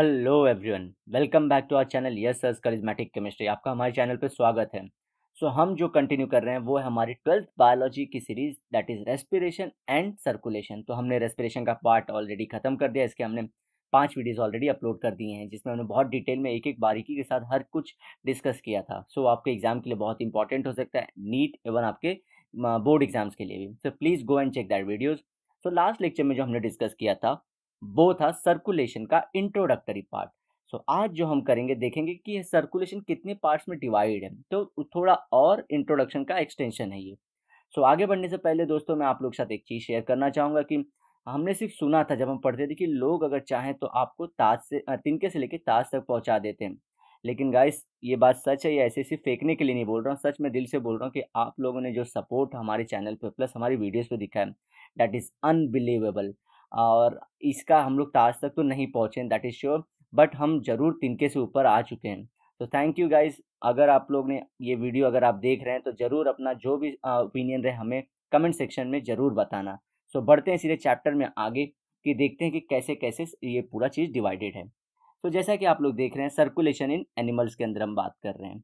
Hello everyone welcome back to our channel yes sir charismatic chemistry आपका हमारे channel पर स्वागत है सो so, हम जो कंटिन्यू कर रहे हैं वो है हमारी ट्वेल्थ बायोलॉजी की series that is respiration and circulation तो हमने रेस्पिरेशन का पार्ट ऑलरेडी ख़त्म कर दिया इसके हमने पांच वीडियोस ऑलरेडी अपलोड कर दिए हैं जिसमें हमने बहुत डिटेल में एक एक बारीकी के साथ हर कुछ डिस्कस किया था सो so, आपके एग्जाम के लिए बहुत इंपॉर्टेंट हो सकता है नीट एवन आपके बोर्ड एग्जाम्स के लिए भी so please go and check that videos so last lecture में जो हमने डिस्कस किया था वो था सर्कुलेशन का इंट्रोडक्टरी पार्ट सो so, आज जो हम करेंगे देखेंगे कि ये सर्कुलेशन कितने पार्ट्स में डिवाइड है तो थोड़ा और इंट्रोडक्शन का एक्सटेंशन है ये सो so, आगे बढ़ने से पहले दोस्तों मैं आप लोग के साथ एक चीज़ शेयर करना चाहूँगा कि हमने सिर्फ सुना था जब हम पढ़ते थे कि लोग अगर चाहें तो आपको ताज से तिनके से लेकर ताज तक पहुँचा देते हैं लेकिन गाइस ये बात सच है ये ऐसे सिर्फ फेंकने के लिए नहीं बोल रहा हूँ सच मैं दिल से बोल रहा हूँ कि आप लोगों ने जो सपोर्ट हमारे चैनल पे प्लस हमारी वीडियोस पे दिखा है दैट इज़ अनबिलीवेबल और इसका हम लोग ताज तो तक तो नहीं पहुँचे दैट इज़ श्योर बट हम ज़रूर तिनके से ऊपर आ चुके हैं तो थैंक यू गाइज अगर आप लोग ने ये वीडियो अगर आप देख रहे हैं तो ज़रूर अपना जो भी ओपिनियन रहे हमें कमेंट सेक्शन में ज़रूर बताना सो so, बढ़ते हैं सीधे चैप्टर में आगे कि देखते हैं कि कैसे कैसे ये पूरा चीज़ डिवाइडेड है तो so, जैसा कि आप लोग देख रहे हैं सर्कुलेशन इन एनिमल्स के अंदर हम बात कर रहे हैं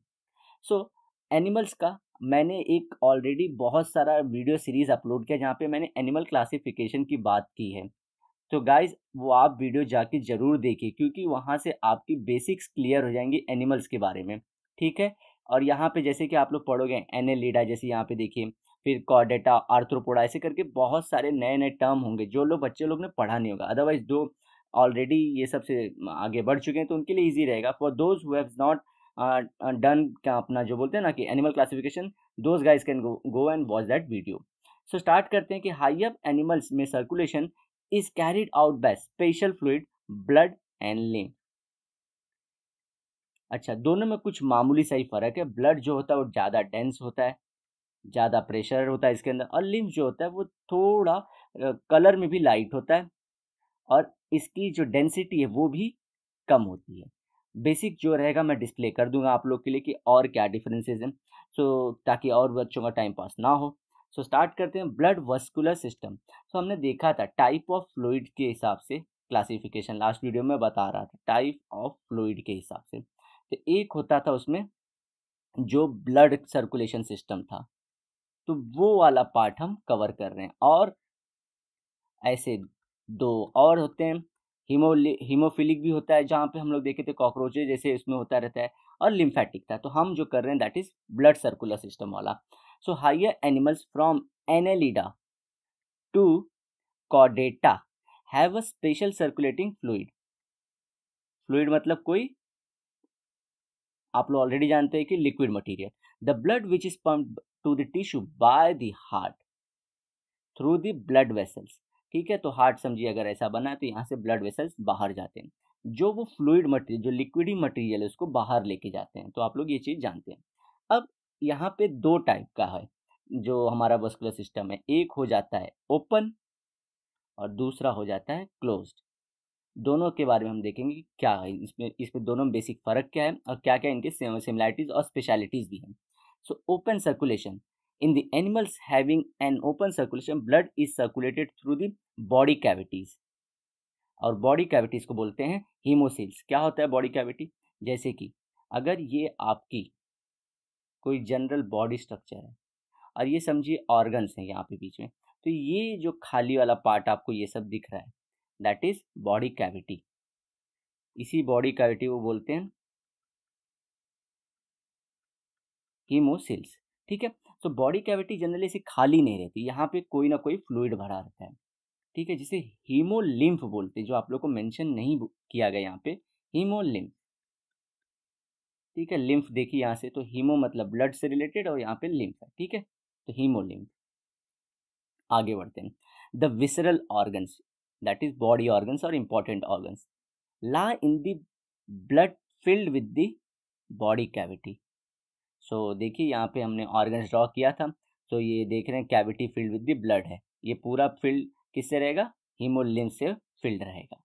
सो so, एनिमल्स का मैंने एक ऑलरेडी बहुत सारा वीडियो सीरीज़ अपलोड किया जहाँ पे मैंने एनिमल क्लासिफिकेशन की बात की है तो गाइज वो आप वीडियो जाके ज़रूर देखिए क्योंकि वहाँ से आपकी बेसिक्स क्लियर हो जाएंगी एनिमल्स के बारे में ठीक है और यहाँ पे जैसे कि आप लोग पढ़ोगे एनेलिडा जैसे यहाँ पे देखिए फिर कॉडेटा आर्थ्रोपोडा ऐसे करके बहुत सारे नए नए टर्म होंगे जो लोग बच्चे लोग ने पढ़ा नहीं होगा अदरवाइज दो ऑलरेडी ये सबसे आगे बढ़ चुके हैं तो उनके लिए ईजी रहेगा for those who have not done क्या अपना जो बोलते हैं ना कि animal classification those guys can go and watch that video so start करते हैं कि हाई अप एनिमल्स में circulation is carried out by special fluid blood and lymph अच्छा दोनों में कुछ मामूली सही फ़र्क है ब्लड जो होता है वो ज़्यादा डेंस होता है ज़्यादा प्रेशर होता है इसके अंदर और लिम्स जो होता है वो थोड़ा कलर में भी लाइट होता है और इसकी जो डेंसिटी है वो भी कम होती है बेसिक जो रहेगा मैं डिस्प्ले कर दूंगा आप लोग के लिए कि और क्या डिफरेंसेस हैं सो ताकि और बच्चों का टाइम पास ना हो सो स्टार्ट करते हैं ब्लड वस्कुलर सिस्टम सो हमने देखा था टाइप ऑफ फ्लूड के हिसाब से क्लासिफिकेशन लास्ट वीडियो में बता रहा था टाइप ऑफ फ्लूड के हिसाब से तो एक होता था उसमें जो ब्लड सर्कुलेशन सिस्टम था तो वो वाला पार्ट हम कवर कर रहे हैं और ऐसे दो और होते हैं हीमो हीमोफिलिक भी होता है जहाँ पे हम लोग देखे थे कॉकरोचे जैसे उसमें होता रहता है और लिम्फेटिक था तो हम जो कर रहे हैं that is blood circular system वाला so higher animals from Annelida to कॉडेटा have a special circulating fluid fluid मतलब कोई आप लोग ऑलरेडी जानते हैं कि liquid material the blood which is pump to the tissue by the heart through the blood vessels ठीक है तो हार्ट समझिए अगर ऐसा बना है तो यहाँ से ब्लड वेसल्स बाहर जाते हैं जो वो फ्लूड मटेरियल जो लिक्विडी मटेरियल है उसको बाहर लेके जाते हैं तो आप लोग ये चीज़ जानते हैं अब यहाँ पे दो टाइप का है जो हमारा वस्कुलर सिस्टम है एक हो जाता है ओपन और दूसरा हो जाता है क्लोज दोनों के बारे में हम देखेंगे क्या है इसमें इसमें दोनों में बेसिक फ़र्क क्या है और क्या क्या इनके सिमिलैरिटीज़ और स्पेशलिटीज़ भी हैं so open circulation In the animals having an open circulation, blood is circulated through the body cavities. और बॉडी कैविटीज़ को बोलते हैं हीमोसिल्स क्या होता है बॉडी कैविटी जैसे कि अगर ये आपकी कोई जनरल बॉडी स्ट्रक्चर है और ये समझिए ऑर्गन्स हैं यहाँ पे बीच में तो ये जो खाली वाला पार्ट आपको ये सब दिख रहा है दैट इज़ बॉडी कैविटी इसी बॉडी कैविटी को बोलते हैं हीमोसिल्स ठीक है तो बॉडी कैविटी जनरली से खाली नहीं रहती यहाँ पे कोई ना कोई फ्लूड भरा रहता है ठीक है जिसे हीमोलिम्फ बोलते हैं जो आप लोग को मेंशन नहीं किया गया यहाँ पे हीमोलिम्फ ठीक है लिम्फ देखिए यहाँ से तो हीमो मतलब ब्लड से रिलेटेड और यहाँ पे लिम्फ है ठीक है तो हीमोलिम्फ आगे बढ़ते हैं the visceral organs that is body organs और important organs lie in the blood filled with the body cavity so so, देखिए यहाँ पे हमने ऑर्गन ड्रॉ किया था तो ये देख रहे हैं cavity filled with the blood है ये पूरा फील्ड किससे रहेगा हीमोलिम से फील्ड रहेगा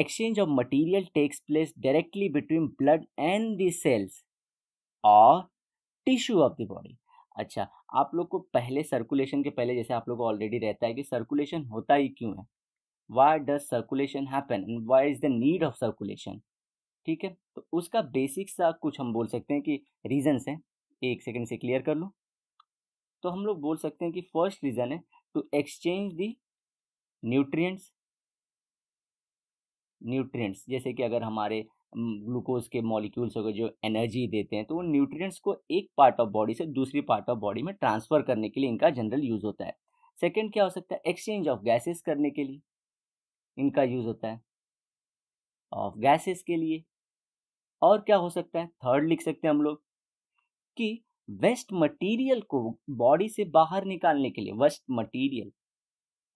exchange of material takes place directly between blood and the cells और टिश्यू ऑफ द बॉडी अच्छा आप लोग को पहले सर्कुलेशन के पहले जैसे आप लोग को ऑलरेडी रहता है कि सर्कुलेशन होता ही क्यों है why does circulation happen and why is the need of circulation ठीक है तो उसका बेसिक सा कुछ हम बोल सकते हैं कि रीज़न्स हैं एक सेकेंड से क्लियर कर लूँ तो हम लोग बोल सकते हैं कि फर्स्ट रीज़न है to exchange the nutrients nutrients जैसे कि अगर हमारे ग्लूकोज के मॉलिक्यूल्स हो जो एनर्जी देते हैं तो वो न्यूट्रिएंट्स को एक पार्ट ऑफ बॉडी से दूसरी पार्ट ऑफ बॉडी में ट्रांसफ़र करने के लिए इनका जनरल यूज़ होता है सेकेंड क्या हो सकता है एक्सचेंज ऑफ गैसेस करने के लिए इनका यूज़ होता है ऑफ गैसेस के लिए और क्या हो सकता है थर्ड लिख सकते हैं हम लोग कि वेस्ट मटेरियल को बॉडी से बाहर निकालने के लिए वेस्ट मटेरियल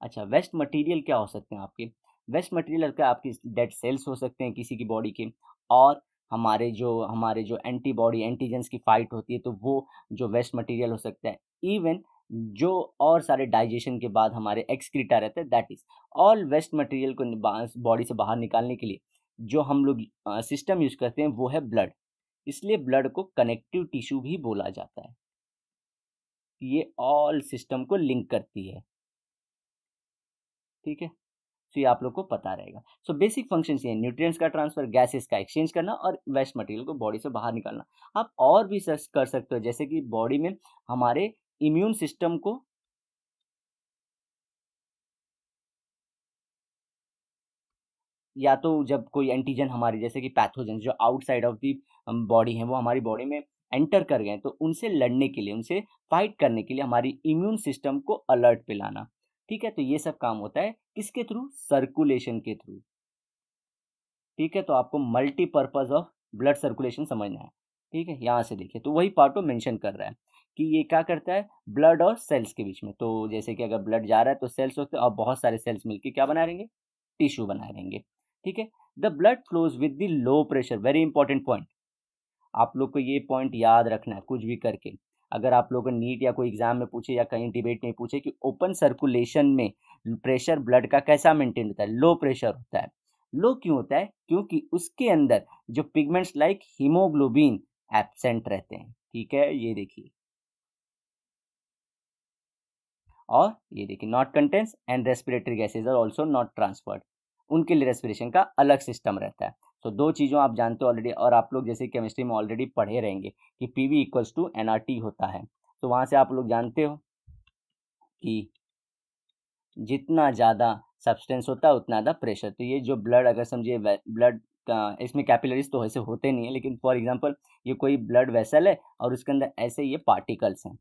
अच्छा वेस्ट मटेरियल क्या हो सकते हैं आपके वेस्ट मटेरियल का आपके डेड सेल्स हो सकते हैं किसी की बॉडी के और हमारे जो हमारे जो एंटीबॉडी एंटीजेंस की फाइट होती है तो वो जो वेस्ट मटेरियल हो सकता है इवन जो और सारे डाइजेशन के बाद हमारे एक्सक्रीटा रहता है that is all waste material को बॉडी से बाहर निकालने के लिए जो हम लोग सिस्टम यूज करते हैं वो है ब्लड इसलिए ब्लड को कनेक्टिव टिश्यू भी बोला जाता है ये ऑल सिस्टम को लिंक करती है ठीक है तो ये आप लोग को पता रहेगा सो बेसिक फंक्शन ये न्यूट्रिएंट्स का ट्रांसफर गैसेस का एक्सचेंज करना और वेस्ट मटेरियल को बॉडी से बाहर निकालना आप और भी सर्च कर सकते हो जैसे कि बॉडी में हमारे इम्यून सिस्टम को या तो जब कोई एंटीजन हमारी जैसे कि पैथोजन जो आउटसाइड ऑफ दी बॉडी हैं वो हमारी बॉडी में एंटर कर गए तो उनसे लड़ने के लिए उनसे फाइट करने के लिए हमारी इम्यून सिस्टम को अलर्ट पे लाना ठीक है तो ये सब काम होता है किसके थ्रू सर्कुलेशन के थ्रू ठीक है तो आपको मल्टीपर्पज़ ऑफ ब्लड सर्कुलेशन समझना है ठीक है यहाँ से देखिए तो वही पार्ट वो मेंशन कर रहा है कि ये क्या करता है ब्लड और सेल्स के बीच में तो जैसे कि अगर ब्लड जा रहा है तो सेल्स होते हैं और बहुत सारे सेल्स मिलकर क्या बना रहेंगे टिश्यू बना रहेंगे ठीक है the blood flows with the low pressure very important point आप लोग को ये पॉइंट याद रखना है कुछ भी करके अगर आप लोग नीट या कोई एग्जाम में पूछे या कहीं डिबेट में पूछे कि ओपन सर्कुलेशन में प्रेशर ब्लड का कैसा मेंटेन होता है लो प्रेशर होता है लो क्यों होता है क्योंकि उसके अंदर जो पिगमेंट्स लाइक हीमोग्लोबिन एबसेंट रहते हैं ठीक है ये देखिए और ये देखिए not contains and respiratory gases are also not transferred उनके लिए रेस्पिरेशन का अलग सिस्टम रहता है तो दो चीज़ों आप जानते हो ऑलरेडी और आप लोग जैसे केमिस्ट्री में ऑलरेडी पढ़े रहेंगे कि P V equals to N R T होता है तो वहाँ से आप लोग जानते हो कि जितना ज़्यादा सब्सटेंस होता है उतना ज़्यादा प्रेशर तो ये जो ब्लड अगर समझिए ब्लड का इसमें कैपिलरीज तो ऐसे होते नहीं है लेकिन फॉर एग्जाम्पल ये कोई ब्लड वेसल है और उसके अंदर ऐसे ये पार्टिकल्स हैं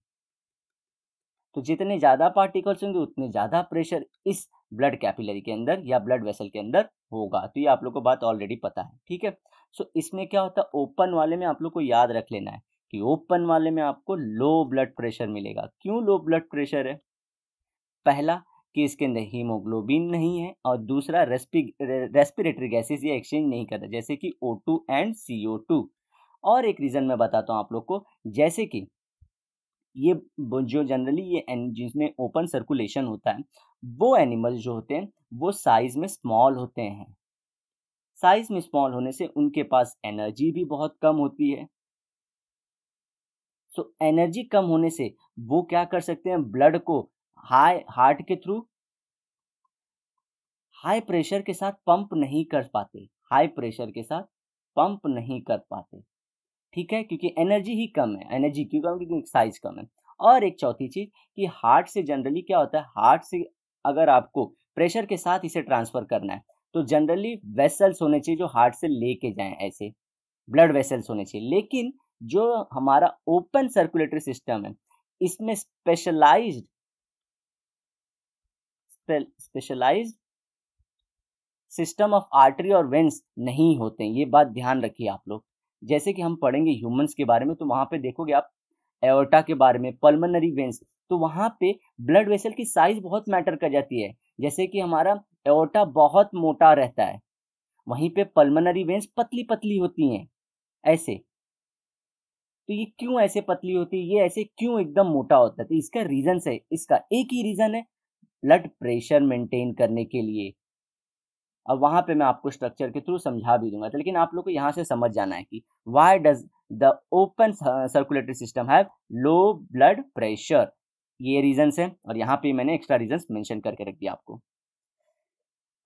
तो जितने ज़्यादा पार्टिकल्स होंगे उतने ज़्यादा प्रेशर इस ब्लड कैपिलरी के अंदर या ब्लड वेसल के अंदर होगा तो ये आप लोग को बात ऑलरेडी पता है ठीक है सो इसमें क्या होता है ओपन वाले में आप लोग को याद रख लेना है कि ओपन वाले में आपको लो ब्लड प्रेशर मिलेगा क्यों लो ब्लड प्रेशर है पहला कि इसके अंदर हीमोग्लोबिन नहीं है और दूसरा रेस्पि रेस्पिरेटरी गैसेस ये एक्सचेंज नहीं करता जैसे कि ओ एंड सी और एक रीज़न मैं बताता हूँ आप लोग को जैसे कि ये जो जनरली ये जिसमें ओपन सर्कुलेशन होता है वो एनिमल जो होते हैं वो साइज़ में स्मॉल होते हैं साइज़ में स्मॉल होने से उनके पास एनर्जी भी बहुत कम होती है so, एनर्जी कम होने से वो क्या कर सकते हैं ब्लड को हाई हार्ट के थ्रू हाई प्रेशर के साथ पंप नहीं कर पाते हाई प्रेशर के साथ पंप नहीं कर पाते ठीक है क्योंकि एनर्जी ही कम है एनर्जी क्यों कम क्योंकि साइज कम है और एक चौथी चीज़ कि हार्ट से जनरली क्या होता है हार्ट से अगर आपको प्रेशर के साथ इसे ट्रांसफ़र करना है तो जनरली वेसल्स होने चाहिए जो हार्ट से लेके जाए ऐसे ब्लड वेसल्स होने चाहिए लेकिन जो हमारा ओपन सर्कुलेटरी सिस्टम है इसमें specialise specialise system of artery और वेंस नहीं होते ये बात ध्यान रखिए आप लोग जैसे कि हम पढ़ेंगे ह्यूमंस के बारे में तो वहाँ पे देखोगे आप एओटा के बारे में पल्मनरी वेंस तो वहाँ पे ब्लड वेसल की साइज बहुत मैटर कर जाती है जैसे कि हमारा एओटा बहुत मोटा रहता है वहीं पे पल्मनरी वेंस पतली पतली होती हैं ऐसे तो ये क्यों ऐसे पतली होती है ये ऐसे क्यों एकदम मोटा होता है तो इसका रीजन है इसका एक ही रीजन है ब्लड प्रेशर मेंटेन करने के लिए अब वहाँ पे मैं आपको स्ट्रक्चर के थ्रू समझा भी दूंगा तो लेकिन आप लोग को यहाँ से समझ जाना है कि why does the open circulatory system have low blood pressure ये रीजन्स हैं और यहाँ पे मैंने एक्स्ट्रा रीजन्स मैंशन करके रख दिया आपको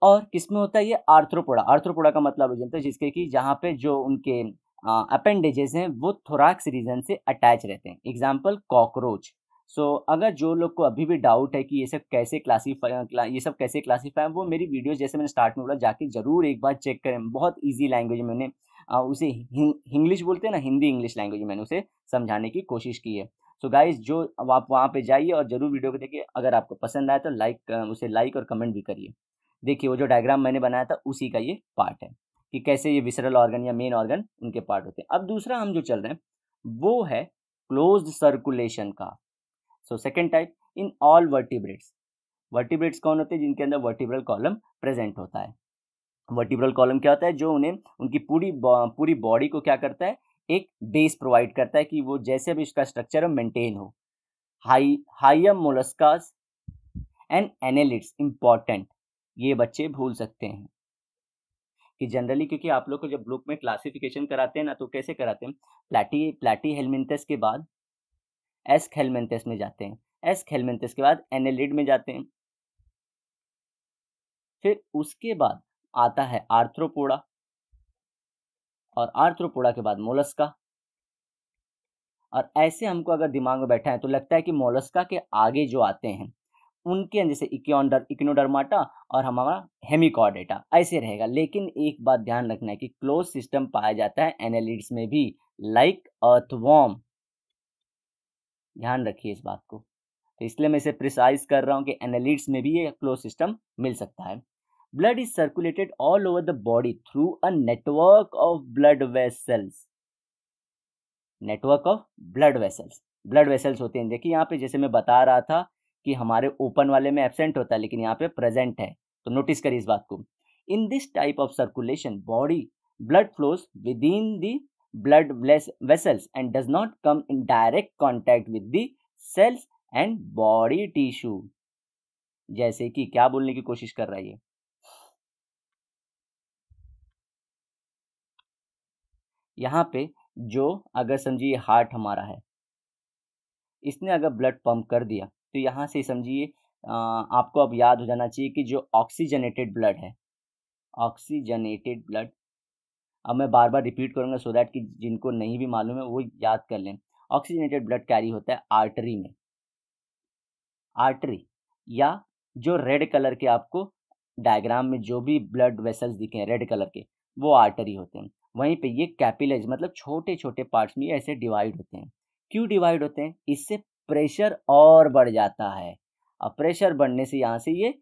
और किसमें होता है ये आर्थ्रोपोडा आर्थ्रोपोडा का मतलब रीजन है तो जिसके कि जहाँ पे जो उनके अपेंडेजेस uh, हैं वो थोराक्स रीजन से अटैच रहते हैं एग्जाम्पल कॉकरोच सो so, अगर जो लोग को अभी भी डाउट है कि ये सब कैसे क्लासीफाई ये सब कैसे क्लासीफाई वो मेरी वीडियोस जैसे मैंने स्टार्ट में बोला जाके ज़रूर एक बार चेक करें बहुत इजी लैंग्वेज मैंने उसे इंग्लिश बोलते हैं ना हिंदी इंग्लिश लैंग्वेज मैंने उसे समझाने की कोशिश की है सो so गाइज जो आप वहाँ पर जाइए और ज़रूर वीडियो को देखिए अगर आपको पसंद आए तो लाइक उसे लाइक और कमेंट भी करिए देखिए वो जो डायग्राम मैंने बनाया था उसी का ये पार्ट है कि कैसे ये विसरल ऑर्गन या मेन ऑर्गन उनके पार्ट होते हैं अब दूसरा हम जो चल रहे हैं वो है क्लोज्ड सर्कुलेशन का so second type in all vertebrates vertebrates कौन होते हैं जिनके अंदर वर्टिब्रल कॉलम प्रेजेंट होता है वर्टिब्रल कॉलम क्या होता है जो उन्हें उनकी पूरी पूरी बॉडी को क्या करता है एक बेस प्रोवाइड करता है कि वो जैसे भी इसका स्ट्रक्चर है मेंटेन हो हाई हाइम मोलस्कास एंड एनेलिट्स इंपॉर्टेंट ये बच्चे भूल सकते हैं कि जनरली क्योंकि आप लोग को जब ग्रुप में क्लासिफिकेशन कराते हैं ना तो कैसे कराते हैं प्लाटी प्लाटी हेलमिंटस के बाद एस खेलमेंटेस में जाते हैं एस खेलमेंटेस के बाद एनेलिड में जाते हैं फिर उसके बाद आता है आर्थ्रोपोडा और आर्थ्रोपोडा के बाद मोलस्का और ऐसे हमको अगर दिमाग में बैठा है तो लगता है कि मोलस्का के आगे जो आते हैं उनके जैसे इक्योडर इक्नोडरमाटा और हमारा हेमिकॉडेटा ऐसे रहेगा लेकिन एक बात ध्यान रखना है कि क्लोज सिस्टम पाया जाता है एनालिड्स में भी लाइक अर्थवॉर्म ध्यान रखिए इस बात को तो इसलिए मैं इसे प्रिसाइज कर रहा हूँ कि एनालिट्स में भी ये क्लोज सिस्टम मिल सकता है blood is circulated all over the body through a network of blood vessels network of blood vessels blood vessels होते हैं देखिए यहाँ पे जैसे मैं बता रहा था कि हमारे ओपन वाले में एबसेंट होता है लेकिन यहाँ पे प्रेजेंट है तो नोटिस करिए इस बात को in this type of circulation body blood flows within the blood vessels and does not come in direct contact with the cells and body tissue जैसे कि क्या बोलने की कोशिश कर रहा है ये यहाँ पे जो अगर समझिए हार्ट हमारा है इसने अगर ब्लड पंप कर दिया तो यहां से समझिए आपको अब याद हो जाना चाहिए कि जो ऑक्सीजनेटेड ब्लड है ऑक्सीजनेटेड ब्लड अब मैं बार बार रिपीट करूँगा सो दैट कि जिनको नहीं भी मालूम है वो याद कर लें ऑक्सीजनेटेड ब्लड कैरी होता है आर्टरी में आर्टरी या जो रेड कलर के आपको डायग्राम में जो भी ब्लड वेसल्स दिखे हैं रेड कलर के वो आर्टरी होते हैं वहीं पे ये कैपिलज मतलब छोटे छोटे पार्ट्स में ऐसे डिवाइड होते हैं क्यों डिवाइड होते हैं इससे प्रेशर और बढ़ जाता है अब प्रेशर बढ़ने से यहाँ से ये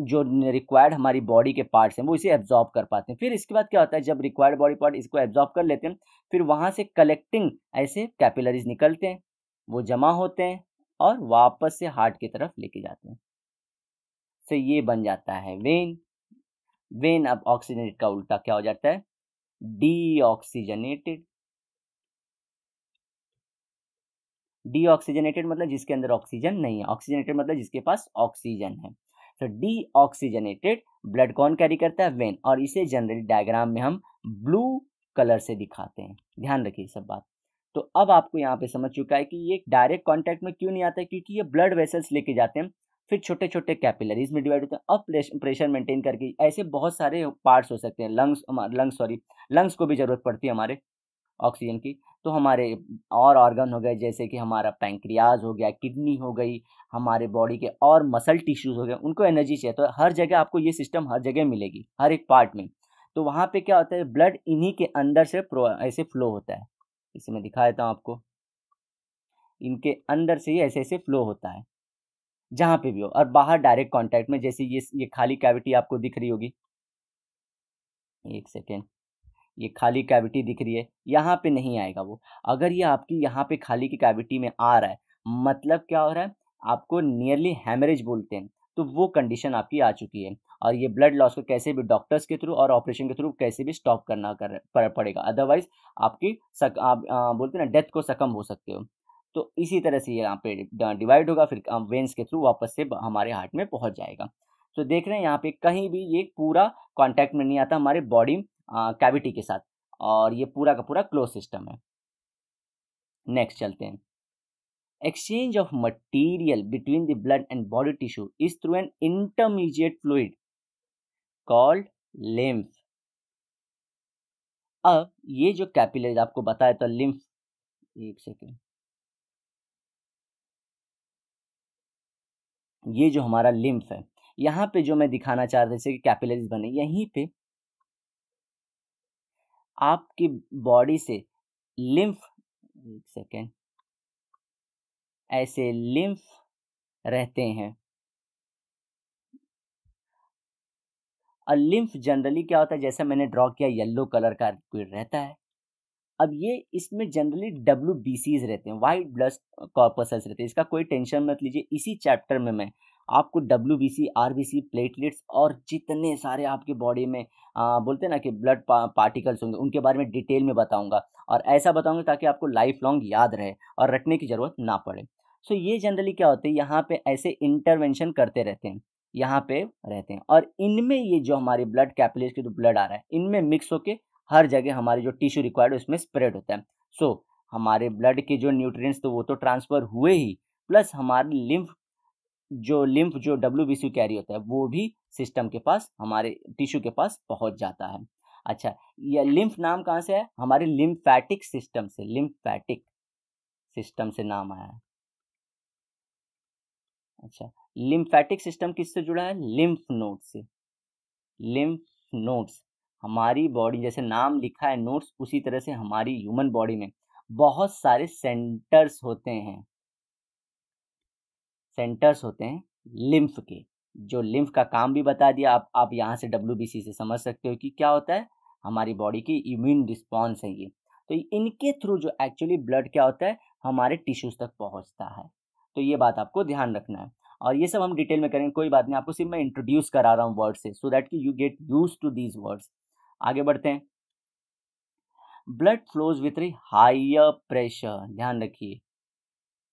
जो रिक्वायर्ड हमारी बॉडी के पार्ट्स हैं वो इसे एब्जॉर्ब कर पाते हैं फिर इसके बाद क्या होता है जब रिक्वायर्ड बॉडी पार्ट इसको एब्जॉर्ब कर लेते हैं फिर वहाँ से कलेक्टिंग ऐसे कैपिलरीज निकलते हैं वो जमा होते हैं और वापस से हार्ट की तरफ लेके जाते हैं सो तो ये बन जाता है वेन वेन अब ऑक्सीजनेट का उल्टा क्या हो जाता है डीऑक्सीजनेटेड डीऑक्सीजनेटेड मतलब जिसके अंदर ऑक्सीजन नहीं है ऑक्सीजनेटेड मतलब जिसके पास ऑक्सीजन है तो डी ऑक्सीजनेटेड ब्लड कौन कैरी करता है वेन और इसे जनरली डायग्राम में हम ब्लू कलर से दिखाते हैं ध्यान रखिए सब बात तो अब आपको यहाँ पे समझ चुका है कि ये डायरेक्ट कांटेक्ट में क्यों नहीं आता है क्योंकि ये ब्लड वेसल्स लेके जाते हैं फिर छोटे छोटे कैपिलरीज में डिवाइड होते हैं अब प्रेशर मेंटेन करके ऐसे बहुत सारे पार्ट्स हो सकते हैं लंग्स लंग्स सॉरी लंग्स को भी जरूरत पड़ती है हमारे ऑक्सीजन की तो हमारे और ऑर्गन हो गए जैसे कि हमारा पैंक्रियाज हो गया किडनी हो गई हमारे बॉडी के और मसल टिश्यूज़ हो गए उनको एनर्जी चाहिए तो हर जगह आपको ये सिस्टम हर जगह मिलेगी हर एक पार्ट में तो वहाँ पे क्या होता है ब्लड इन्हीं के अंदर से प्रो ऐसे फ्लो होता है इसे मैं दिखा देता हूँ आपको इनके अंदर से ही ऐसे ऐसे फ्लो होता है जहाँ पे भी हो और बाहर डायरेक्ट कांटेक्ट में जैसे ये ये खाली कैविटी आपको दिख रही होगी एक सेकेंड ये खाली कैविटी दिख रही है यहाँ पे नहीं आएगा वो अगर ये आपकी यहाँ पे खाली की कैविटी में आ रहा है मतलब क्या हो रहा है आपको नियरली हैमरेज बोलते हैं तो वो कंडीशन आपकी आ चुकी है और ये ब्लड लॉस को कैसे भी डॉक्टर्स के थ्रू और ऑपरेशन के थ्रू कैसे भी स्टॉप करना कर पर पड़ेगा अदरवाइज आपकी सक आप आ, बोलते ना डेथ को सकम हो सकते हो तो इसी तरह से ये यहाँ पे डिवाइड होगा फिर वेंस के थ्रू वापस से हमारे हार्ट में पहुँच जाएगा तो देख रहे हैं यहाँ पे कहीं भी ये पूरा कॉन्टैक्ट में नहीं आता हमारे बॉडी कैविटी के साथ और ये पूरा का पूरा क्लोज सिस्टम है नेक्स्ट चलते हैं exchange of material between the blood and body tissue is through an intermediate fluid called lymph अब ये जो कैपिलरीज आपको बताया था लिम्फ एक सेकेंड ये जो हमारा लिम्फ है यहाँ पे जो मैं दिखाना चाह रहा था जैसे कि कैपिलरीज बने यहीं पे आपकी बॉडी से लिम्फ सेकेंड ऐसे लिम्फ रहते हैं और लिम्फ जनरली क्या होता है जैसे मैंने ड्रॉ किया येलो कलर का कोई रहता है अब ये इसमें जनरली डब्ल्यू बी सीज रहते हैं वाइट ब्लड कॉर्पसल्स रहते हैं इसका कोई टेंशन मत लीजिए इसी चैप्टर में मैं आपको W B C R B C platelets और जितने सारे आपके बॉडी में आ, बोलते हैं ना कि ब्लड पा, पार्टिकल्स होंगे उनके बारे में डिटेल में बताऊंगा और ऐसा बताऊंगा ताकि आपको लाइफ लॉन्ग याद रहे और रटने की ज़रूरत ना पड़े सो ये जनरली क्या होते हैं यहाँ पे ऐसे इंटरवेंशन करते रहते हैं यहाँ पे रहते हैं और इनमें ये जो हमारे ब्लड कैपिलेज के जो ब्लड आ रहा है इनमें मिक्स होके हर जगह हमारे जो टिश्यू रिक्वायर्ड है उसमें स्प्रेड होता है सो so, हमारे ब्लड के जो न्यूट्रिएंट्स तो वो तो ट्रांसफ़र हुए ही प्लस हमारे लिम्फ जो लिम्फ जो डब्ल्यू बी सी कैरी होता है वो भी सिस्टम के पास हमारे टिश्यू के पास पहुंच जाता है अच्छा यह लिम्फ नाम कहाँ से है हमारे लिम्फैटिक सिस्टम से लिम्फैटिक सिस्टम से नाम आया है अच्छा लिम्फैटिक सिस्टम किससे जुड़ा है लिम्फ नोड से लिम्फ नोड्स हमारी बॉडी जैसे नाम लिखा है नोड्स उसी तरह से हमारी ह्यूमन बॉडी में बहुत सारे सेंटर्स होते हैं सेंटर्स होते हैं लिम्फ के जो लिम्फ का काम भी बता दिया आप आप यहाँ से डब्ल्यू से समझ सकते हो कि क्या होता है हमारी बॉडी की इम्यून रिस्पॉन्स है ये तो इनके थ्रू जो एक्चुअली ब्लड क्या होता है हमारे टिश्यूज़ तक पहुँचता है तो ये बात आपको ध्यान रखना है और ये सब हम डिटेल में करेंगे कोई बात नहीं आपको सिर्फ मैं इंट्रोड्यूस करा रहा हूँ वर्ड से सो दैट कि you get use to these words आगे बढ़ते हैं blood flows with a higher pressure ध्यान रखिए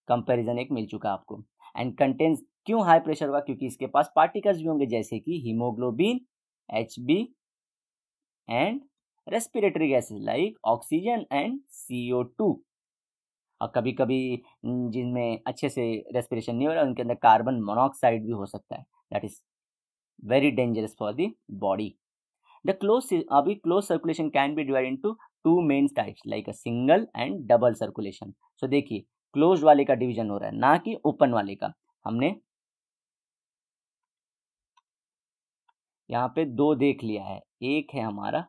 कंपैरिजन एक मिल चुका आपको एंड कंटेंस क्यों हाई प्रेशर होगा क्योंकि इसके पास पार्टिकल्स भी होंगे जैसे कि haemoglobin H B and respiratory gases like oxygen and C O two और कभी कभी जिनमें अच्छे से रेस्पिरेशन नहीं हो रहा उनके अंदर कार्बन मोनोऑक्साइड भी हो सकता है that is very dangerous for the body the close अभी close circulation can be divide to two main types like a single and double circulation so देखिए क्लोज वाले का डिवीजन हो रहा है ना कि ओपन वाले का हमने यहाँ पे दो देख लिया है एक है हमारा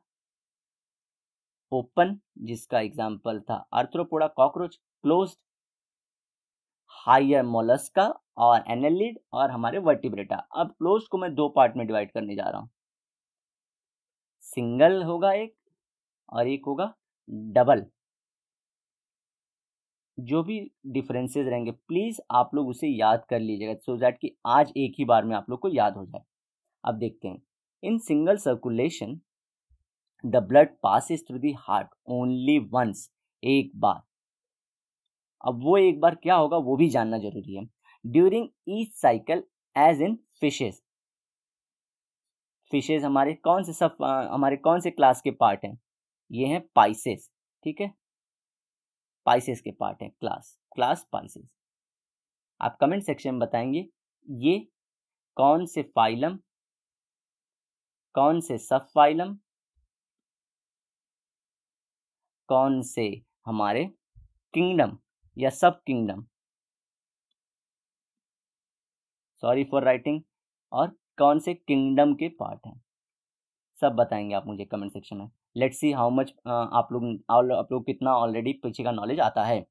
ओपन जिसका एग्जाम्पल था Arthropoda cockroach close higher Mollusca और एनेलिड और हमारे वर्टिब्रेटा अब क्लोज को मैं दो पार्ट में डिवाइड करने जा रहा हूं सिंगल होगा एक और एक होगा डबल जो भी डिफरेंसेस रहेंगे प्लीज़ आप लोग उसे याद कर लीजिएगा सो दैट कि आज एक ही बार में आप लोग को याद हो जाए अब देखते हैं in single circulation the blood passes through the heart only once एक बार अब वो एक बार क्या होगा वो भी जानना जरूरी है during each cycle as in fishes fishes हमारे कौन से सब हमारे कौन से क्लास के पार्ट हैं ये हैं पाइसेस ठीक है पाइसेस के पार्ट हैं क्लास क्लास पाइसेस आप कमेंट सेक्शन में बताएंगे ये कौन से फाइलम कौन से सब फाइलम कौन से हमारे किंगडम या सब किंगडम सॉरी फॉर राइटिंग और कौन से किंगडम के पार्ट हैं सब बताएंगे आप मुझे कमेंट सेक्शन में लेट्स सी हाउ मच आप लोग आप लोग कितना ऑलरेडी पीछे का नॉलेज आता है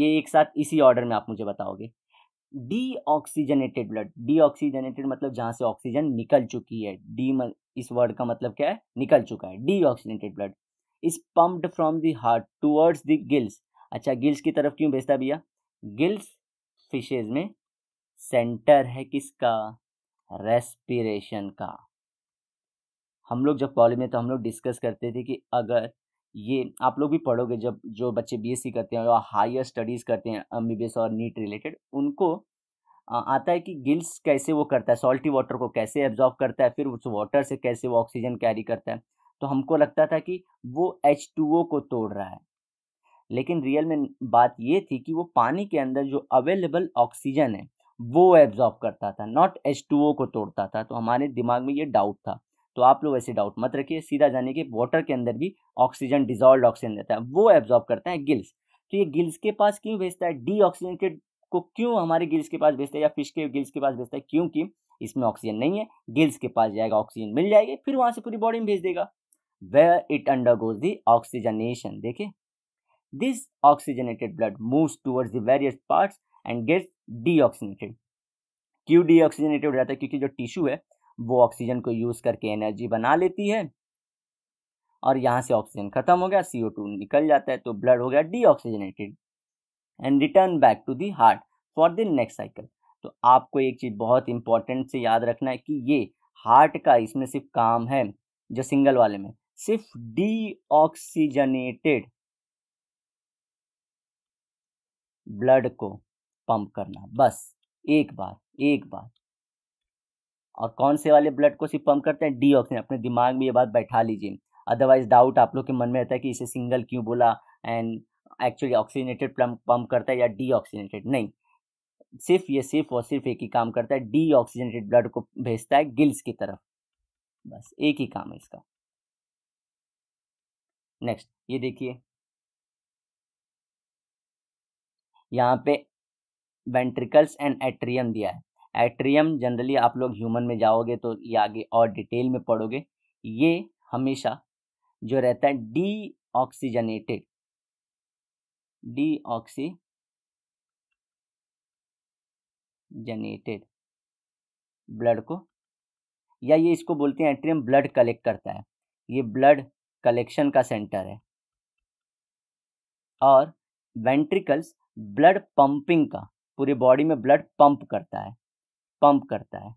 ये एक साथ इसी ऑर्डर में आप मुझे बताओगे deoxygenated blood deoxygenated मतलब जहाँ से ऑक्सीजन निकल चुकी है डी इस वर्ड का मतलब क्या है निकल चुका है deoxygenated blood is pumped from the heart towards the gills अच्छा गिल्स की तरफ क्यों भेजता भैया गिल्स फिशेज में सेंटर है किसका रेस्पिरेशन का हम लोग जब कॉलेज में तो हम लोग डिस्कस करते थे कि अगर ये आप लोग भी पढ़ोगे जब जो बच्चे बीएससी करते हैं और हायर स्टडीज़ करते हैं एस और नीट रिलेटेड उनको आता है कि गिल्स कैसे वो करता है सॉल्टी वाटर को कैसे एब्जॉर्व करता है फिर उस वाटर से कैसे वो ऑक्सीजन कैरी करता है तो हमको लगता था कि वो एच टू ओ को तोड़ रहा है लेकिन रियल में बात ये थी कि वो पानी के अंदर जो अवेलेबल ऑक्सीजन है वो एब्जॉर्ब करता था नॉट एच टू ओ को तोड़ता था तो हमारे दिमाग में ये डाउट था तो आप लोग ऐसे डाउट मत रखिए सीधा जाने के वाटर के अंदर भी ऑक्सीजन डिजॉल्व ऑक्सीजन रहता है वो एब्जॉर्ब करता है गिल्स तो ये गिल्स के पास क्यों भेजता है डी ऑक्सीजन को क्यों हमारे गिल्स के पास भेजता है या फिश के गिल्स के पास भेजता है क्योंकि इसमें ऑक्सीजन नहीं है गिल्स के पास जाएगा ऑक्सीजन मिल जाएगी फिर वहाँ से पूरी बॉडी में भेज देगा way it undergoes the oxygenation देखिए this oxygenated blood move towards the various parts and gets deoxygenated क्यों डी हो जाता है क्योंकि जो टिश्यू है वो ऑक्सीजन को यूज़ करके एनर्जी बना लेती है और यहाँ से ऑक्सीजन खत्म हो गया सी निकल जाता है तो ब्लड हो गया oxygenated and return back to the heart for the next cycle तो आपको एक चीज़ बहुत इंपॉर्टेंट से याद रखना है कि ये हार्ट का इसमें सिर्फ काम है जो सिंगल वाले में सिर्फ ऑक्सीजनेटेड ब्लड को पंप करना बस एक बार एक बार और कौन से वाले ब्लड को सिर्फ पम्प करते हैं डी ऑक्सीजन अपने दिमाग में ये बात बैठा लीजिए अदरवाइज डाउट आप लोग के मन में रहता है कि इसे सिंगल क्यों बोला एंड एक्चुअली ऑक्सीजनेटेड पम्प करता है या डी ऑक्सीजनेटेड नहीं सिर्फ ये सिर्फ और सिर्फ एक ही काम करता है डी ऑक्सीजनेटेड ब्लड को भेजता है गिल्स की तरफ बस एक ही काम है इसका नेक्स्ट ये देखिए यहाँ पे वेंट्रिकल्स एंड एट्रियम दिया है एट्रियम जनरली आप लोग ह्यूमन में जाओगे तो ये आगे और डिटेल में पढ़ोगे ये हमेशा जो रहता है deoxygenated deoxygenated blood को या ये इसको बोलते हैं एट्रियम ब्लड कलेक्ट करता है ये ब्लड कलेक्शन का सेंटर है और वेंट्रिकल्स ब्लड पंपिंग का पूरे बॉडी में ब्लड पंप करता है पंप करता है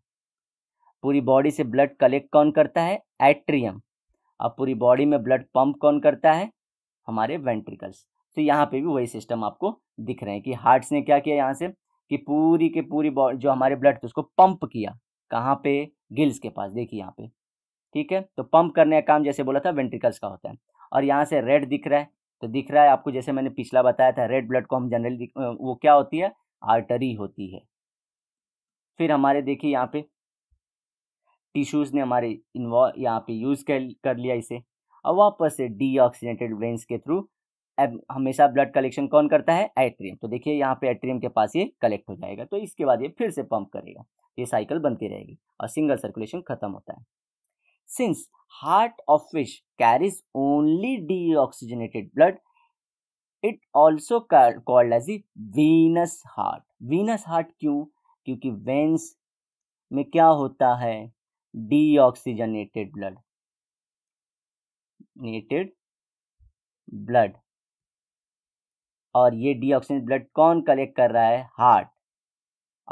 पूरी बॉडी से ब्लड कलेक्ट कौन करता है एट्रियम अब पूरी बॉडी में ब्लड पंप कौन करता है हमारे वेंट्रिकल्स तो यहाँ पे भी वही सिस्टम आपको दिख रहे हैं कि हार्ट्स ने क्या किया यहाँ से कि पूरी के पूरी बॉडी जो हमारे ब्लड थे उसको पंप किया कहाँ पे गिल्स के पास देखिए यहाँ पे ठीक है तो पंप करने का काम जैसे बोला था वेंट्रिकल्स का होता है और यहाँ से रेड दिख रहा है तो दिख रहा है आपको जैसे मैंने पिछला बताया था रेड ब्लड को हम जनरली वो क्या होती है आर्टरी होती है फिर हमारे देखिए यहाँ पे टिश्यूज़ ने हमारे इन्वॉल्व यहाँ पे यूज़ कर कर लिया इसे अब वापस से डीऑक्सीनेटेड वेंस के थ्रू हमेशा ब्लड कलेक्शन कौन करता है एट्रियम तो देखिए यहाँ पे एट्रियम के पास ये कलेक्ट हो जाएगा तो इसके बाद ये फिर से पंप करेगा ये साइकिल बनती रहेगी और सिंगल सर्कुलेशन खत्म होता है since heart of fish carries only deoxygenated blood it also called as a venous heart venous heart क्यों क्योंकि वेंस में क्या होता है ऑक्सीजनेटेड ब्लड नेटेड ब्लड और ये डी ऑक्सीजन ब्लड कौन कलेक्ट कर रहा है हार्ट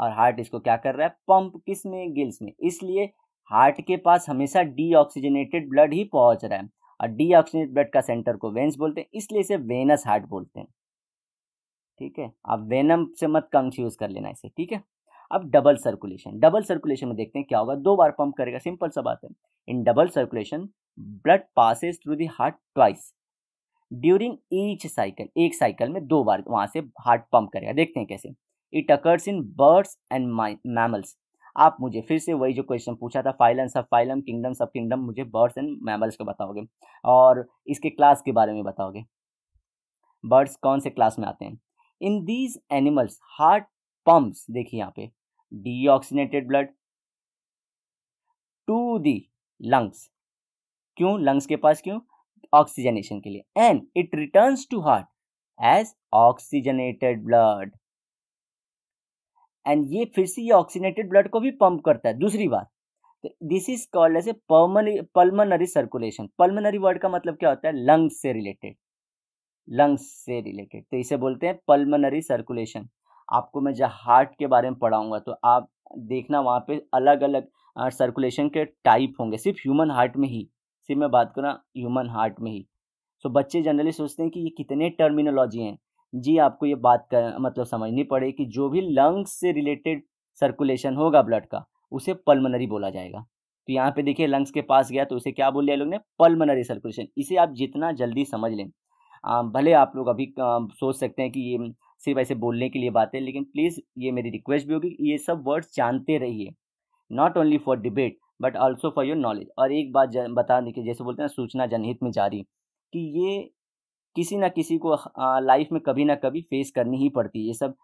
और हार्ट इसको क्या कर रहा है पंप किस में गिल्स में इसलिए हार्ट के पास हमेशा डी ऑक्सीजनेटेड ब्लड ही पहुंच रहा है और डी ऑक्सीजनेटेड ब्लड का सेंटर को वेंस बोलते हैं इसलिए इसे वेनस हार्ट बोलते हैं ठीक है आप वेनम से मत कंफ्यूज कर लेना इसे ठीक है अब डबल सर्कुलेशन डबल सर्कुलेशन में देखते हैं क्या होगा दो बार पंप करेगा सिंपल सा बात है in double circulation blood passes through the heart twice during each cycle एक साइकिल में दो बार वहाँ से हार्ट पंप करेगा देखते हैं कैसे it occurs in birds and mammals आप मुझे फिर से वही जो क्वेश्चन पूछा था phylum subphylum kingdom subkingdom मुझे बर्ड्स एंड मैमल्स का बताओगे और इसके क्लास के बारे में बताओगे बर्ड्स कौन से क्लास में आते हैं in these animals heart pumps देखिए यहाँ पे deoxygenated blood to the lungs क्यों लंग्स के पास क्यों ऑक्सीजनेशन के लिए and it returns to heart as oxygenated blood and ये फिर से ये ऑक्सीजनेटेड ब्लड को भी पंप करता है दूसरी बार this is called as a pulmonary circulation pulmonary word का मतलब क्या होता है लंग्स से रिलेटेड लंग्स से रिलेटेड तो इसे बोलते हैं पल्मनरी सर्कुलेशन आपको मैं जब हार्ट के बारे में पढ़ाऊँगा तो आप देखना वहाँ पर अलग अलग सर्कुलेशन के टाइप होंगे सिर्फ ह्यूमन हार्ट में ही सिर्फ मैं बात करूँ ह्यूमन हार्ट में ही so, बच्चे जनरली सोचते हैं कि ये कितने टर्मिनोलॉजी हैं जी आपको ये बात कर मतलब समझनी पड़े कि जो भी लंग्स से रिलेटेड सर्कुलेशन होगा ब्लड का उसे पल्मोनरी बोला जाएगा तो यहाँ पे देखिए लंग्स के पास गया तो उसे क्या बोल दिया लोग ने पल्मोनरी सर्कुलेशन इसे आप जितना जल्दी समझ लें भले आप लोग अभी सोच सकते हैं कि ये सिर्फ ऐसे बोलने के लिए बातें लेकिन प्लीज़ ये मेरी रिक्वेस्ट भी होगी ये सब वर्ड्स जानते रहिए not only for debate but also for your knowledge और एक बात बता दें कि जैसे बोलते हैं सूचना जनहित में जारी कि ये किसी ना किसी को लाइफ में कभी ना कभी फेस करनी ही पड़ती है ये सब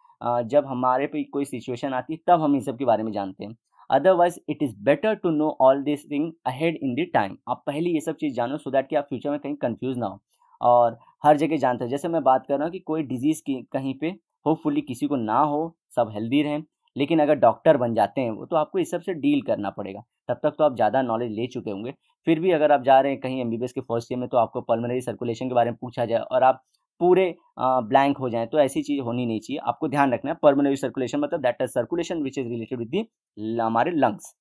जब हमारे पे कोई सिचुएशन आती है तब हम इन सब के बारे में जानते हैं otherwise it is better to know all this thing ahead in the time आप पहले ये सब चीज़ जानो सो दैट कि आप फ्यूचर में कहीं कन्फ्यूज ना हो और हर जगह जानते हैं जैसे मैं बात कर रहा हूँ कि कोई डिजीज़ की कहीं पे होपफुली किसी को ना हो सब हेल्दी रहें लेकिन अगर डॉक्टर बन जाते हैं वो तो आपको इस सबसे डील करना पड़ेगा तब तक तो आप ज़्यादा नॉलेज ले चुके होंगे फिर भी अगर आप जा रहे हैं कहीं एम के फर्स्ट ईयर में तो आपको पल्मोनरी सर्कुलेशन के बारे में पूछा जाए और आप पूरे ब्लैंक हो जाए तो ऐसी चीज़ होनी नहीं चाहिए आपको ध्यान रखना है पर्मनरी सर्कुलेशन मतलब that is circulation which is related with the हमारे lungs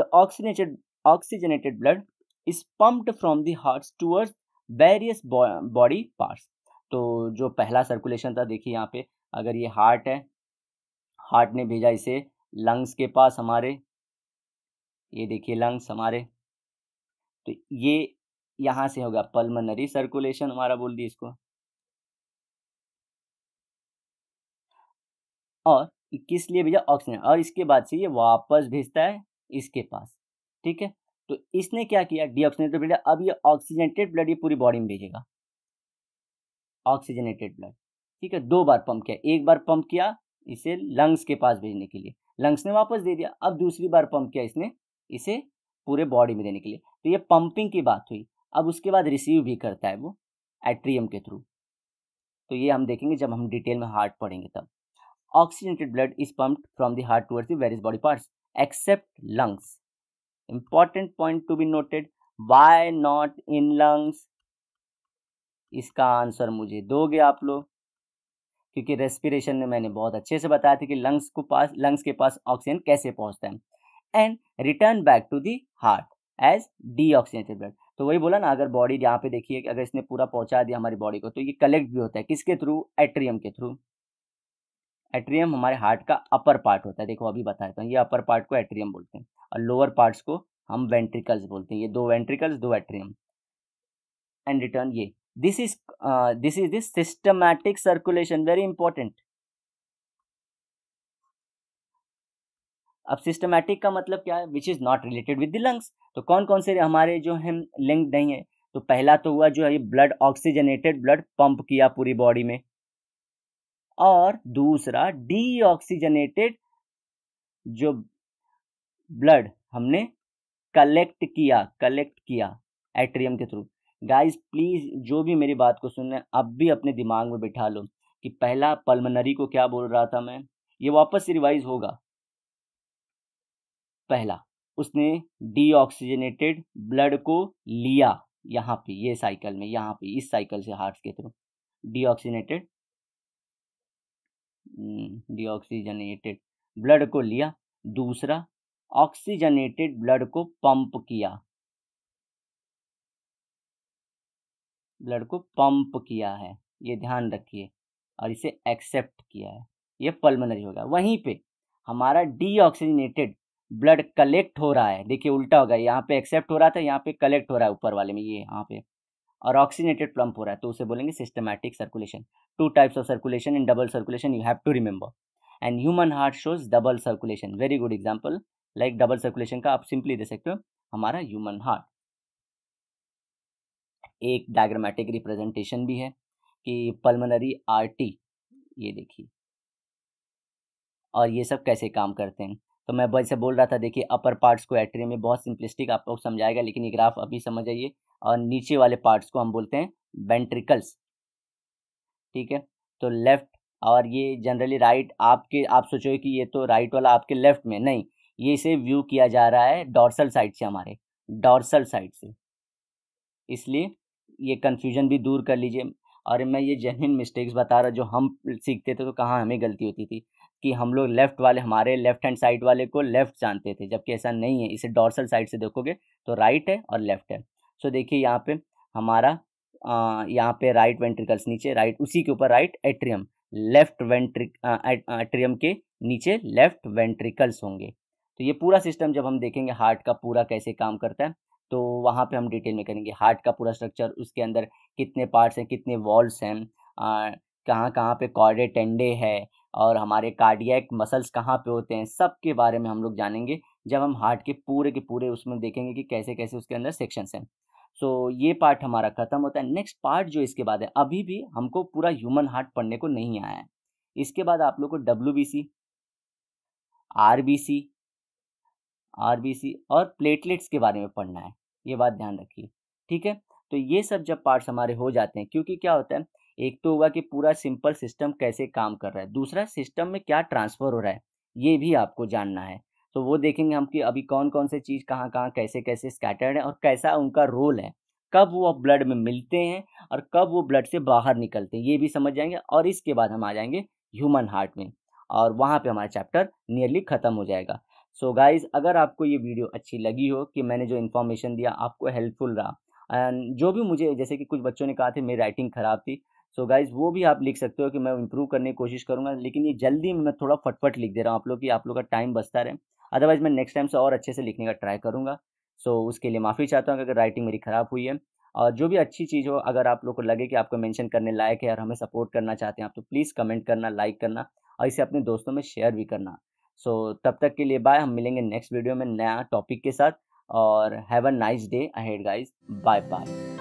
the oxygenated oxygenated blood is pumped from the heart towards various body parts तो जो पहला सर्कुलेशन था देखिए यहाँ पे अगर ये हार्ट है हार्ट ने भेजा इसे लंग्स के पास हमारे ये देखिए लंग्स हमारे तो ये यहाँ से होगा पल्मनरी सर्कुलेशन हमारा बोल दिए इसको और किस लिए भेजा ऑक्सीजन और इसके बाद से ये वापस भेजता है इसके पास ठीक है तो इसने क्या किया डीऑक्सीजनेटेड ब्लड अब ये ऑक्सीजनेटेड ब्लड ये पूरी बॉडी में भेजेगा ऑक्सीजनेटेड ब्लड ठीक है दो बार पंप किया एक बार पंप किया इसे लंग्स के पास भेजने के लिए लंग्स ने वापस दे दिया अब दूसरी बार पंप किया इसने इसे पूरे बॉडी में देने के लिए तो ये पंपिंग की बात हुई अब उसके बाद रिसीव भी करता है वो एट्रियम के थ्रू तो ये हम देखेंगे जब हम डिटेल में हार्ट पढ़ेंगे तब oxygenated blood is pump from the heart towards the various body parts except lungs important point to be noted why not in lungs इसका आंसर मुझे दोगे आप लोग क्योंकि रेस्पिरेशन में मैंने बहुत अच्छे से बताया था कि लंग्स को पास लंग्स के पास ऑक्सीजन कैसे पहुंचता है and return back to the heart as deoxygenated blood तो वही बोला ना अगर बॉडी यहाँ पे देखिए कि अगर इसने पूरा पहुंचा दिया हमारी बॉडी को तो ये कलेक्ट भी होता है किसके थ्रू एट्रियम के थ्रू एट्रियम हमारे हार्ट का अपर पार्ट होता है देखो अभी बताया था ये अपर पार्ट को एट्रियम बोलते हैं और लोअर पार्ट्स को हम वेंट्रिकल्स बोलते हैं ये दो वेंट्रिकल्स दो एट्रियम एंड रिटर्न ये this is this is this systematic circulation very important अब सिस्टमैटिक का मतलब क्या है which is not related with the lungs तो कौन कौन से हमारे जो हैं लिंक नहीं है तो पहला तो हुआ जो है ये ब्लड ऑक्सीजनेटेड ब्लड पंप किया पूरी बॉडी में और दूसरा डी ऑक्सीजनेटेड जो ब्लड हमने कलेक्ट किया कलेक्ट किया एट्रियम के थ्रू गाइस प्लीज़ जो भी मेरी बात को सुन रहे हैं अब भी अपने दिमाग में बिठा लो कि पहला पल्मनरी को क्या बोल रहा था मैं ये वापस से रिवाइज होगा पहला उसने डीऑक्सीजनेटेड ब्लड को लिया यहाँ पे ये साइकिल में यहाँ पे इस साइकिल से हार्ट के through deoxygenated hmm, deoxygenated blood को लिया दूसरा ऑक्सीजनेटेड ब्लड को पंप किया ब्लड को पंप किया है ये ध्यान रखिए और इसे एक्सेप्ट किया है ये हो गया वहीं पे हमारा डीऑक्सीजनेटेड ब्लड कलेक्ट हो रहा है देखिए उल्टा हो गया यहाँ पे एक्सेप्ट हो रहा था यहाँ पे कलेक्ट हो रहा है ऊपर वाले में ये यहाँ पे और ऑक्सीजनेटेड पंप हो रहा है तो उसे बोलेंगे systematic circulation two types of circulation in double circulation you have to remember and human heart shows double circulation very good example like double circulation का आप सिंपली दे सकते हो हमारा ह्यूमन हार्ट एक डायग्रामेटिक रिप्रेजेंटेशन भी है कि पल्मोनरी आरटी ये देखिए और ये सब कैसे काम करते हैं तो मैं वैसे बोल रहा था देखिए अपर पार्ट्स को एट्री में बहुत सिंपलिस्टिक आप लोग समझाएगा लेकिन ये ग्राफ अभी समझ आइए और नीचे वाले पार्ट्स को हम बोलते हैं वेंट्रिकल्स ठीक है तो लेफ्ट और ये जनरली राइट आपके आप सोचो कि ये तो राइट वाला आपके लेफ्ट में नहीं ये इसे व्यू किया जा रहा है डॉर्सल साइड से हमारे डॉर्सल साइड से इसलिए ये कन्फ्यूजन भी दूर कर लीजिए और मैं ये जेनविन मिस्टेक्स बता रहा जो हम सीखते थे तो कहाँ हमें गलती होती थी कि हम लोग लेफ़्ट वाले हमारे लेफ़्ट हैंड साइड वाले को लेफ़्ट जानते थे जबकि ऐसा नहीं है इसे डॉर्सल साइड से देखोगे तो राइट है और लेफ़्ट है सो देखिए यहाँ पे हमारा यहाँ पे राइट वेंट्रिकल्स नीचे राइट उसी के ऊपर right atrium left ventricle atrium के नीचे लेफ़्ट वेंट्रिकल्स होंगे तो ये पूरा सिस्टम जब हम देखेंगे हार्ट का पूरा कैसे काम करता है तो वहाँ पे हम डिटेल में करेंगे हार्ट का पूरा स्ट्रक्चर उसके अंदर कितने पार्ट्स हैं कितने वॉल्स हैं कहाँ कहाँ पे कॉर्डे टेंडे है और हमारे कार्डियक मसल्स कहाँ पे होते हैं सब के बारे में हम लोग जानेंगे जब हम हार्ट के पूरे के पूरे उसमें देखेंगे कि कैसे कैसे उसके अंदर सेक्शंस हैं सो so, ये पार्ट हमारा ख़त्म होता है नेक्स्ट पार्ट जो इसके बाद है अभी भी हमको पूरा ह्यूमन हार्ट पढ़ने को नहीं आया है इसके बाद आप लोग को W B C R B C R और प्लेटलेट्स के बारे में पढ़ना है ये बात ध्यान रखिए ठीक है तो ये सब जब पार्ट्स हमारे हो जाते हैं क्योंकि क्या होता है एक तो हुआ कि पूरा सिंपल सिस्टम कैसे काम कर रहा है दूसरा सिस्टम में क्या ट्रांसफ़र हो रहा है ये भी आपको जानना है तो वो देखेंगे हम कि अभी कौन कौन से चीज़ कहाँ कहाँ कैसे कैसे स्कैटर्ड है और कैसा उनका रोल है कब वो ब्लड में मिलते हैं और कब वो ब्लड से बाहर निकलते हैं ये भी समझ जाएंगे और इसके बाद हम आ जाएंगे ह्यूमन हार्ट में और वहाँ पे हमारा चैप्टर नियरली ख़त्म हो जाएगा सो so गाइज़ अगर आपको ये वीडियो अच्छी लगी हो कि मैंने जो इन्फॉर्मेशन दिया आपको हेल्पफुल रहा एंड जो भी मुझे जैसे कि कुछ बच्चों ने कहा था मेरी राइटिंग ख़राब थी सो so गाइज़ वो भी आप लिख सकते हो कि मैं इम्प्रूव करने की कोशिश करूँगा लेकिन ये जल्दी मैं थोड़ा फटफट लिख दे रहा हूँ आप लोग कि आप लोग का टाइम बचता रहे अदरवाइज़ मैं नेक्स्ट टाइम से और अच्छे से लिखने का ट्राई करूँगा सो so, उसके लिए माफ़ी चाहता हूँ अगर राइटिंग मेरी ख़राब हुई है और जो भी अच्छी चीज़ हो अगर आप लोग को लगे कि आपको मेंशन करने लायक है और हमें सपोर्ट करना चाहते हैं आप तो प्लीज़ कमेंट करना लाइक करना और इसे अपने दोस्तों में शेयर भी करना सो so, तब तक के लिए बाय हम मिलेंगे नेक्स्ट वीडियो में नया टॉपिक के साथ और have a nice day ahead guys bye bye